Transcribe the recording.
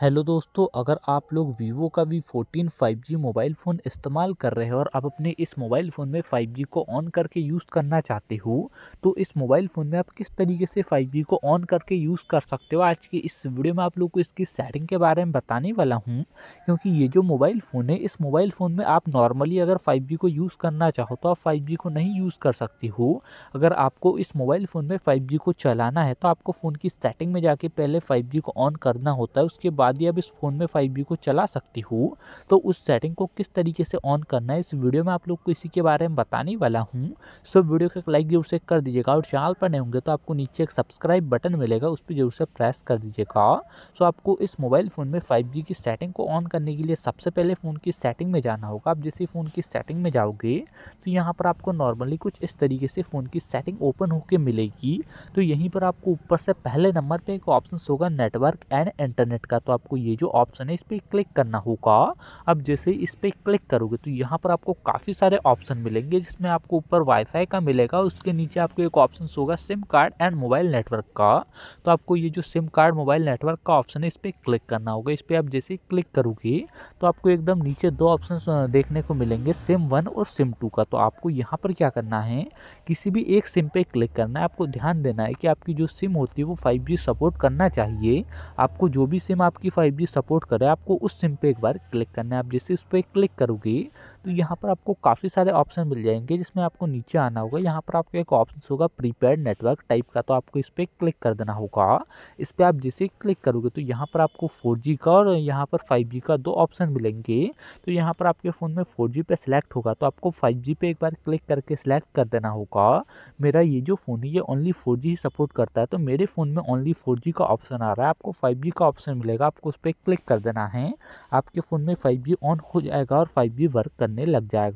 hello दोस्तों अगर आप लोग वीवो का V fourteen five G mobile phone इस्तेमाल कर रहे हो और आप अपने इस मोबाइल फ़ोन में 5G को ऑन करके यूज़ करना चाहते हो तो इस मोबाइल फ़ोन में आप किस तरीके से 5G को ऑन करके यूज़ कर सकते हो आज की इस वीडियो में आप लोग को इसकी सेटिंग के बारे में बताने वाला हूँ क्योंकि ये जो मोबाइल फ़ोन है इस मोबाइल फ़ोन में आप नॉर्मली अगर फाइव को यूज़ करना चाहो तो आप फाइव को नहीं यूज़ कर सकते हो अगर आपको इस मोबाइल फ़ोन में फाइव को चलाना है तो आपको फ़ोन की सेटिंग में जाके पहले फाइव को ऑन करना होता है उसके बाद बाद ही अब इस फ़ोन में 5G को चला सकती हूँ तो उस सेटिंग को किस तरीके से ऑन करना है इस वीडियो में आप लोग को इसी के बारे में बताने वाला हूँ सो वीडियो को एक लाइक जरूर से कर दीजिएगा और चैनल पर नहीं होंगे तो आपको नीचे एक सब्सक्राइब बटन मिलेगा उस पर जरूर से प्रेस कर दीजिएगा सो आपको इस मोबाइल फ़ोन में फाइव की सेटिंग को ऑन करने के लिए सबसे पहले फ़ोन की सेटिंग में जाना होगा आप जैसे फ़ोन की सेटिंग में जाओगे तो यहाँ पर आपको नॉर्मली कुछ इस तरीके से फ़ोन की सेटिंग ओपन होकर मिलेगी तो यहीं पर आपको ऊपर से पहले नंबर पर एक ऑप्शन होगा नेटवर्क एंड इंटरनेट का तो आपको ये जो ऑप्शन है इस पर क्लिक करना होगा अब जैसे इस पर क्लिक करोगे तो यहाँ पर आपको काफ़ी सारे ऑप्शन मिलेंगे जिसमें आपको ऊपर वाईफाई का मिलेगा उसके नीचे आपको एक ऑप्शन होगा sim card and mobile network का तो आपको ये जो सिम कार्ड मोबाइल नेटवर्क का ऑप्शन है इस पर क्लिक करना होगा इस पर आप जैसे क्लिक करोगे तो आपको एकदम नीचे दो ऑप्शन देखने को मिलेंगे सिम वन और सिम टू का तो आपको यहाँ पर क्या करना है किसी भी एक सिम पे क्लिक करना है आपको ध्यान देना है कि आपकी जो सिम होती है वो फाइव सपोर्ट करना चाहिए आपको जो भी सिम आप आपकी 5G सपोर्ट कर रहा है आपको उस सिम पे एक बार क्लिक करना है आप जैसे उस पर क्लिक करोगे तो यहाँ पर आपको काफ़ी सारे ऑप्शन मिल जाएंगे जिसमें आपको नीचे आना होगा यहाँ पर आपको एक ऑप्शन होगा प्रीपेड नेटवर्क टाइप का तो आपको इस पर क्लिक कर देना होगा इस पर आप जैसे क्लिक करोगे तो यहाँ पर आपको फोर का और यहाँ पर फाइव का दो ऑप्शन मिलेंगे तो यहाँ पर आपके फ़ोन में फोर जी पे सेलेक्ट होगा तो आपको फाइव जी पे एक बार क्लिक करके सेलेक्ट कर देना होगा मेरा ये जो फ़ोन है ये ओनली फोर जी ही सपोर्ट करता है तो मेरे फ़ोन में ओनली फोर जी का ऑप्शन आ रहा है आपको फाइव जी का ऑप्शन मिलेगा आपको उस पर क्लिक कर देना है आपके फ़ोन में फाइव जी ऑन हो जाएगा और फाइव जी वर्क बनने लग जाएगा